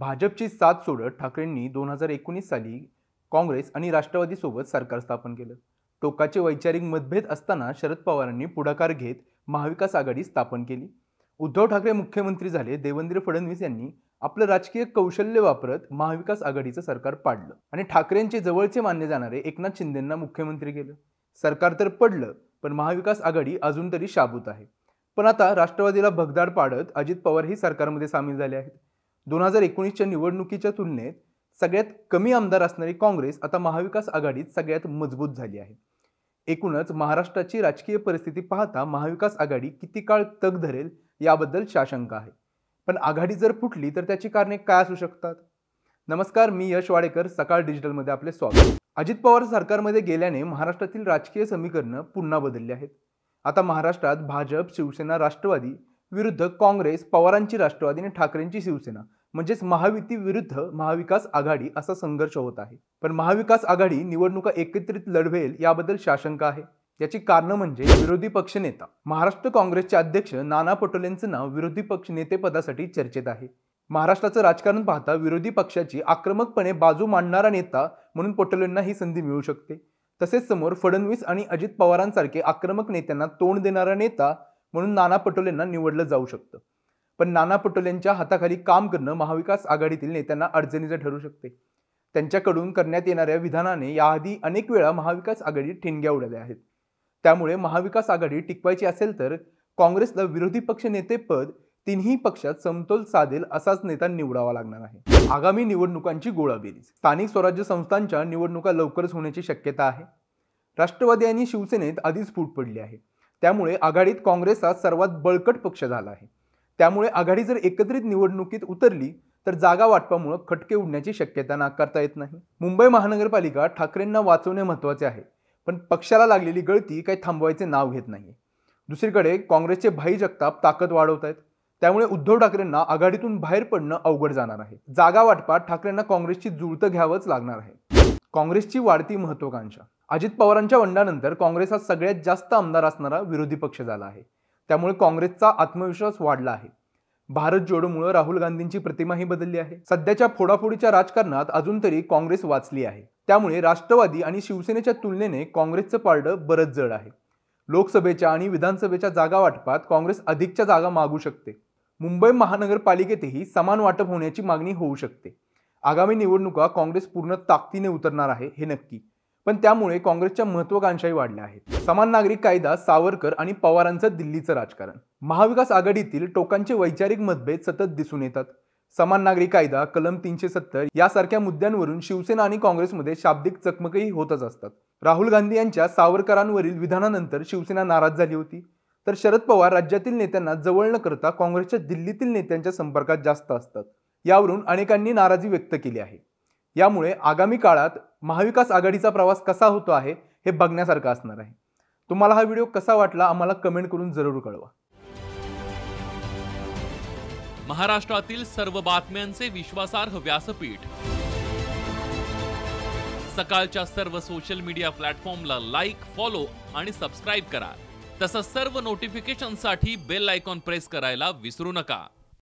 भाजपची साथ सोडत ठाकरेंनी दोन हजार एकोणीस साली काँग्रेस आणि राष्ट्रवादीसोबत सरकार स्थापन केलं टोकाचे वैचारिक मतभेद असताना शरद पवारांनी पुढाकार घेत महाविकास आघाडी स्थापन केली उद्धव ठाकरे मुख्यमंत्री झाले देवेंद्र फडणवीस यांनी आपलं राजकीय कौशल्य वापरत महाविकास आघाडीचं सरकार पाडलं आणि ठाकरेंचे जवळचे मानले जाणारे एकनाथ शिंदेंना मुख्यमंत्री केलं सरकार तर पडलं पण महाविकास आघाडी अजून तरी शाबूत आहे पण आता राष्ट्रवादीला भगदाड पाडत अजित पवार ही सरकारमध्ये सामील झाले आहेत दोन हजार एकोणीसच्या निवडणुकीच्या तुलनेत सगळ्यात कमी आमदार असणारी काँग्रेस आता महाविकास आघाडीत सगळ्यात मजबूत झाली आहे एकूणच महाराष्ट्राची राजकीय परिस्थिती पाहता महाविकास आघाडी किती काळ तग धरेल याबद्दल शाशंका आहे पण आघाडी जर फुटली तर त्याची कारणे काय असू शकतात नमस्कार मी यश वाडेकर सकाळ डिजिटलमध्ये आपले स्वागत अजित पवार सरकारमध्ये गेल्याने महाराष्ट्रातील राजकीय समीकरणं पुन्हा बदलली आहेत आता महाराष्ट्रात भाजप शिवसेना राष्ट्रवादी विरुद्ध काँग्रेस पवारांची राष्ट्रवादी आणि ठाकरेंची शिवसेना म्हणजेच महायुती विरुद्ध महाविकास आघाडी असा संघर्ष होत आहे पण महाविकास आघाडी निवडणुका एकत्रित लढवेल याबद्दल शाशंक आहे याची कारण म्हणजे विरोधी पक्षनेता महाराष्ट्र काँग्रेसचे अध्यक्ष नाना पटोलेंचं नाव विरोधी पक्ष पदासाठी चर्चेत आहे महाराष्ट्राचं राजकारण पाहता विरोधी पक्षाची आक्रमकपणे बाजू मांडणारा नेता म्हणून पटोलेंना ही संधी मिळू शकते तसेच समोर फडणवीस आणि अजित पवारांसारखे आक्रमक नेत्यांना तोंड देणारा नेता म्हणून नाना पटोलेंना निवडलं जाऊ शकतं पण नाना पटोलेंच्या हाताखाली काम करणं महाविकास आघाडीतील नेत्यांना अडचणीचं ठरू शकते त्यांच्याकडून करण्यात येणाऱ्या विधानाने याआधी अनेक वेळा महाविकास आघाडी ठिणग्या उडाल्या आहेत त्यामुळे महाविकास आघाडी टिकवायची असेल तर काँग्रेसला विरोधी पक्ष पद तिन्ही पक्षात समतोल साधेल असाच नेता निवडावा लागणार आहे आगामी निवडणुकांची गोळाबेरी स्थानिक स्वराज्य संस्थांच्या निवडणुका लवकरच होण्याची शक्यता आहे राष्ट्रवादी आणि शिवसेनेत आधीच फूट पडली आहे त्यामुळे आघाडीत काँग्रेस हा सर्वात बळकट पक्ष झाला आहे त्यामुळे आघाडी जर एकत्रित निवडणुकीत उतरली तर जागा वाटपामुळं खटके उडण्याची शक्यता नाकारता येत नाही मुंबई महानगरपालिका ठाकरेंना वाचवणे महत्त्वाचे आहे पण पक्षाला लागलेली गळती काही थांबवायचे नाव घेत नाही दुसरीकडे काँग्रेसचे भाई जगताप ताकद वाढवत आहेत त्यामुळे उद्धव ठाकरेंना आघाडीतून बाहेर पडणं अवघड जाणार आहे जागा वाटपात ठाकरेंना काँग्रेसची जुळतं घ्यावंच लागणार आहे काँग्रेसची वाढती महत्वाकांक्षा अजित पवारांच्या वंडानंतर काँग्रेस हा सगळ्यात जास्त आमदार असणारा विरोधी पक्ष झाला आहे त्यामुळे काँग्रेसचा आत्मविश्वास वाढला आहे भारत जोडोमुळं राहुल गांधींची प्रतिमाही बदलली आहे सध्याच्या फोडाफोडीच्या राजकारणात अजून तरी काँग्रेस वाचली आहे त्यामुळे राष्ट्रवादी आणि शिवसेनेच्या तुलनेने काँग्रेसचं पारडं बरंच जड आहे लोकसभेच्या आणि विधानसभेच्या जागा वाटपात काँग्रेस अधिकच्या जागा मागू शकते मुंबई महानगरपालिकेतही समान वाटप होण्याची मागणी होऊ शकते आगामी निवडणुका काँग्रेस पूर्ण ताकदीने उतरणार आहे हे नक्की पण त्यामुळे काँग्रेसच्या महत्वाकांक्षाही वाढल्या आहेत समान नागरिक कायदा सावरकर आणि पवारांचं दिल्लीचं राजकारण महाविकास आघाडीतील टोकांचे वैचारिक मतभेद सतत दिसून येतात समान नागरिक कायदा कलम तीनशे सत्तर यासारख्या मुद्द्यांवरून शिवसेना आणि काँग्रेसमध्ये शाब्दिक चकमकही होतच असतात राहुल गांधी यांच्या सावरकरांवरील विधानानंतर शिवसेना नाराज झाली होती तर शरद पवार राज्यातील नेत्यांना जवळ न करता काँग्रेसच्या दिल्लीतील नेत्यांच्या संपर्कात जास्त असतात यावरून अनेकांनी नाराजी व्यक्त केली आहे यामुळे आगामी काळात महाविकास आघाडीचा प्रवास कसा होतो आहे हे बघण्यासारखं असणार आहे तुम्हाला हा व्हिडिओ कसा वाटला आम्हाला कमेंट करून जरूर कळवा महाराष्ट्रातील सर्व बातम्यांचे विश्वासार्ह व्यासपीठ सकाळच्या सर्व सोशल मीडिया प्लॅटफॉर्मला लाईक फॉलो आणि सबस्क्राईब करा तसंच सर्व नोटिफिकेशनसाठी बेल आयकॉन प्रेस करायला विसरू नका